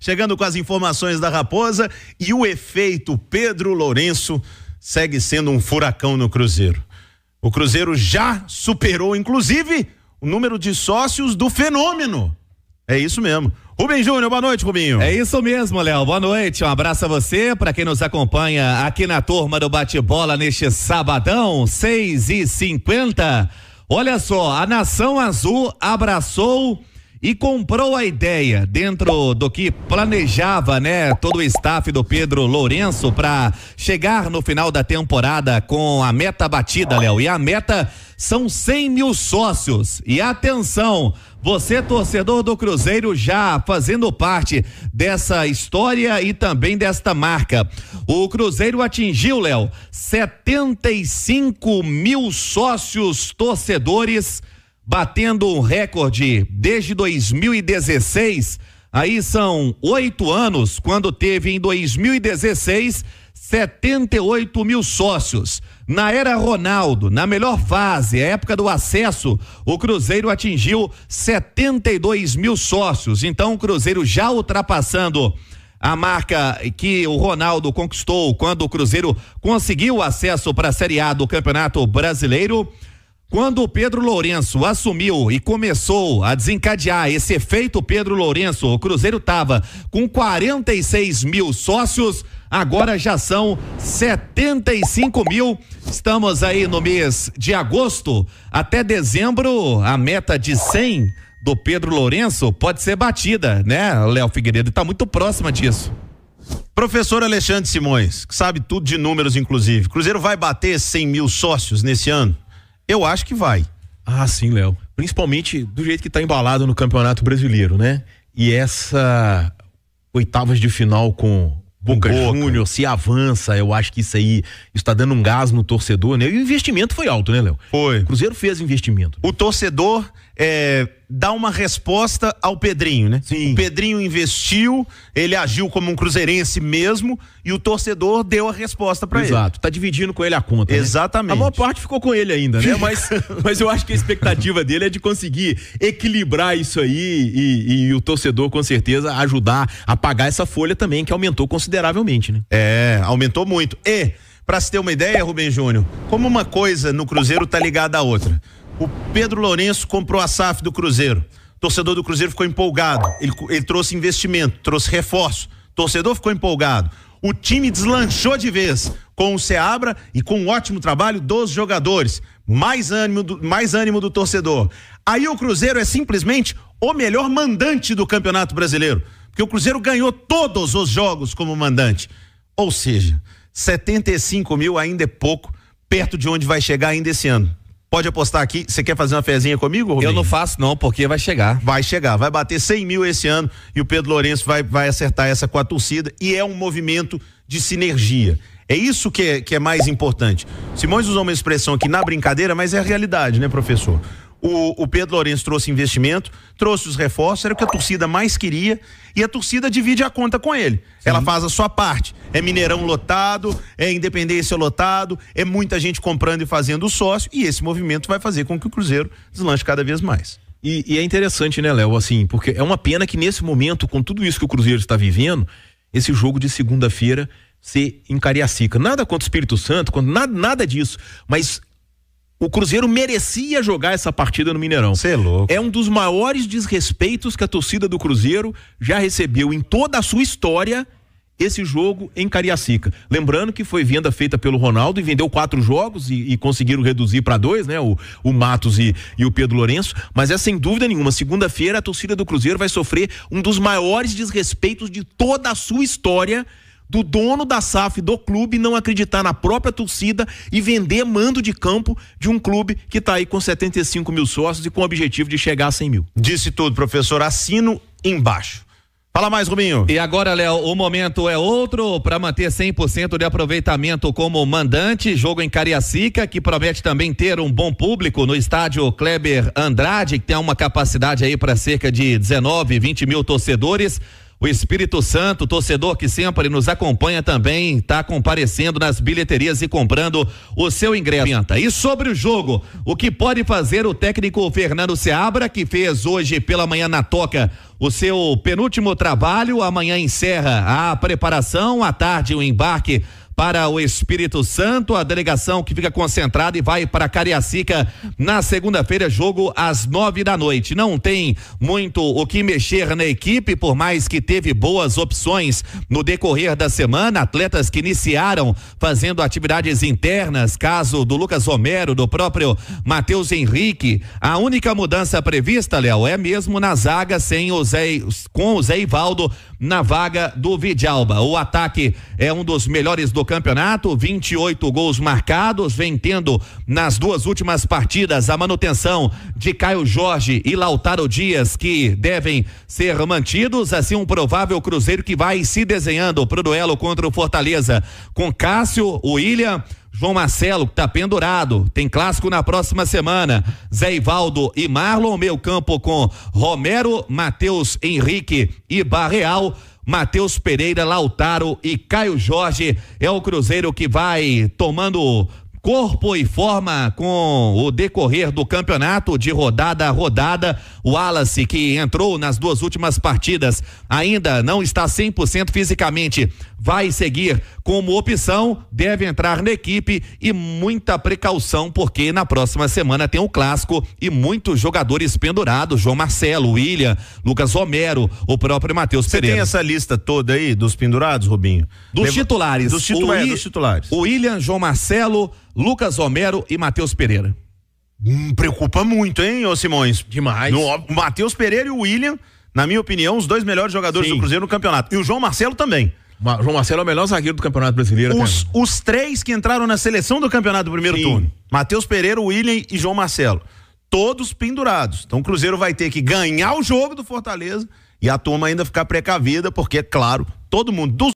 chegando com as informações da Raposa e o efeito Pedro Lourenço segue sendo um furacão no Cruzeiro. O Cruzeiro já superou, inclusive, o número de sócios do fenômeno. É isso mesmo. Rubem Júnior, boa noite, Rubinho. É isso mesmo, Léo. Boa noite. Um abraço a você, para quem nos acompanha aqui na turma do bate-bola neste sabadão, 6 e 50 Olha só, a Nação Azul abraçou e comprou a ideia dentro do que planejava, né, todo o staff do Pedro Lourenço para chegar no final da temporada com a meta batida, Léo. E a meta são 100 mil sócios. E atenção, você, torcedor do Cruzeiro, já fazendo parte dessa história e também desta marca. O Cruzeiro atingiu, Léo, 75 mil sócios torcedores batendo um recorde desde 2016. Aí são oito anos, quando teve em 2016 78 mil sócios. Na era Ronaldo, na melhor fase, a época do acesso, o Cruzeiro atingiu 72 mil sócios. Então, o Cruzeiro já ultrapassando a marca que o Ronaldo conquistou quando o Cruzeiro conseguiu acesso para a Série A do Campeonato Brasileiro. Quando o Pedro Lourenço assumiu e começou a desencadear esse efeito Pedro Lourenço, o Cruzeiro estava com 46 mil sócios, agora já são 75 mil. Estamos aí no mês de agosto. Até dezembro, a meta de 100 do Pedro Lourenço pode ser batida, né, Léo Figueiredo? Está muito próxima disso. Professor Alexandre Simões, que sabe tudo de números, inclusive. Cruzeiro vai bater 100 mil sócios nesse ano? Eu acho que vai. Ah, sim, Léo. Principalmente do jeito que está embalado no Campeonato Brasileiro, né? E essa oitavas de final com Boca, Boca. Júnior, se avança, eu acho que isso aí está dando um gás no torcedor, né? E o investimento foi alto, né, Léo? Foi. O Cruzeiro fez investimento. O torcedor é, dar uma resposta ao Pedrinho, né? Sim. O Pedrinho investiu, ele agiu como um cruzeirense mesmo e o torcedor deu a resposta para ele. Exato, tá dividindo com ele a conta. Né? Exatamente. Né? A maior parte ficou com ele ainda, né? mas, mas eu acho que a expectativa dele é de conseguir equilibrar isso aí e, e, o torcedor com certeza ajudar a pagar essa folha também, que aumentou consideravelmente, né? É, aumentou muito. E, para se ter uma ideia, Rubem Júnior, como uma coisa no Cruzeiro tá ligada à outra. O Pedro Lourenço comprou a SAF do Cruzeiro. torcedor do Cruzeiro ficou empolgado. Ele, ele trouxe investimento, trouxe reforço. torcedor ficou empolgado. O time deslanchou de vez com o Seabra e com um ótimo trabalho dos jogadores. Mais ânimo do, mais ânimo do torcedor. Aí o Cruzeiro é simplesmente o melhor mandante do Campeonato Brasileiro, porque o Cruzeiro ganhou todos os jogos como mandante. Ou seja, 75 mil ainda é pouco, perto de onde vai chegar ainda esse ano. Pode apostar aqui. Você quer fazer uma fezinha comigo, Rubinho? Eu não faço, não, porque vai chegar. Vai chegar, vai bater 100 mil esse ano e o Pedro Lourenço vai, vai acertar essa com a torcida. E é um movimento de sinergia. É isso que é, que é mais importante. Simões usou uma expressão aqui na brincadeira, mas é a realidade, né, professor? O, o Pedro Lourenço trouxe investimento, trouxe os reforços, era o que a torcida mais queria e a torcida divide a conta com ele. Sim. Ela faz a sua parte. É Mineirão lotado, é Independência lotado, é muita gente comprando e fazendo sócio e esse movimento vai fazer com que o Cruzeiro deslanche cada vez mais. E, e é interessante, né, Léo, assim, porque é uma pena que nesse momento, com tudo isso que o Cruzeiro está vivendo, esse jogo de segunda-feira ser em Cariacica. Nada contra o Espírito Santo, nada, nada disso. Mas o Cruzeiro merecia jogar essa partida no Mineirão. Você é louco. É um dos maiores desrespeitos que a torcida do Cruzeiro já recebeu em toda a sua história esse jogo em Cariacica. Lembrando que foi venda feita pelo Ronaldo e vendeu quatro jogos e, e conseguiram reduzir para dois, né? O, o Matos e, e, o Pedro Lourenço. Mas é sem dúvida nenhuma. Segunda-feira a torcida do Cruzeiro vai sofrer um dos maiores desrespeitos de toda a sua história do dono da SAF do clube não acreditar na própria torcida e vender mando de campo de um clube que está aí com 75 mil sócios e com o objetivo de chegar a 100 mil. Disse tudo, professor. Assino embaixo. Fala mais, Rubinho. E agora, Léo, o momento é outro para manter 100% de aproveitamento como mandante. Jogo em Cariacica, que promete também ter um bom público no estádio Kleber Andrade, que tem uma capacidade aí para cerca de 19, 20 mil torcedores. O Espírito Santo, torcedor que sempre nos acompanha também, está comparecendo nas bilheterias e comprando o seu ingresso. E sobre o jogo, o que pode fazer o técnico Fernando Seabra, que fez hoje pela manhã na Toca o seu penúltimo trabalho, amanhã encerra a preparação, à tarde o embarque para o Espírito Santo. A delegação que fica concentrada e vai para Cariacica na segunda-feira, jogo às nove da noite. Não tem muito o que mexer na equipe, por mais que teve boas opções no decorrer da semana. Atletas que iniciaram fazendo atividades internas, caso do Lucas Romero, do próprio Matheus Henrique. A única mudança prevista, Léo, é mesmo na zaga sem o Zé, com o Zé Ivaldo na vaga do Vidalba. O ataque é um dos melhores do campeonato, 28 gols marcados, vem tendo nas duas últimas partidas a manutenção de Caio Jorge e Lautaro Dias, que devem ser mantidos, assim um provável Cruzeiro que vai se desenhando para o duelo contra o Fortaleza, com Cássio, William, João Marcelo, que tá pendurado, tem clássico na próxima semana. Zé Ivaldo e Marlon, meio campo com Romero, Matheus Henrique e Barreal. Matheus Pereira, Lautaro e Caio Jorge. É o Cruzeiro que vai tomando corpo e forma com o decorrer do campeonato de rodada a rodada. O Wallace, que entrou nas duas últimas partidas, ainda não está 100% fisicamente, vai seguir como opção, deve entrar na equipe e muita precaução, porque na próxima semana tem o um clássico e muitos jogadores pendurados, João Marcelo, William, Lucas Romero, o próprio Matheus Pereira. Você tem essa lista toda aí dos pendurados, Rubinho? Dos Leva... titulares. Dos, titula... dos titulares. O William, João Marcelo, Lucas Romero e Matheus Pereira. Hum, preocupa muito, hein, ô Simões? Demais. O Matheus Pereira e o William, na minha opinião, os dois melhores jogadores Sim. do Cruzeiro no campeonato. E o João Marcelo também. João Marcelo é o melhor zagueiro do Campeonato Brasileiro. Os, os três que entraram na seleção do campeonato do primeiro Sim. turno: Matheus Pereira, William e João Marcelo. Todos pendurados. Então o Cruzeiro vai ter que ganhar o jogo do Fortaleza e a turma ainda ficar precavida, porque, é claro, todo mundo. Dos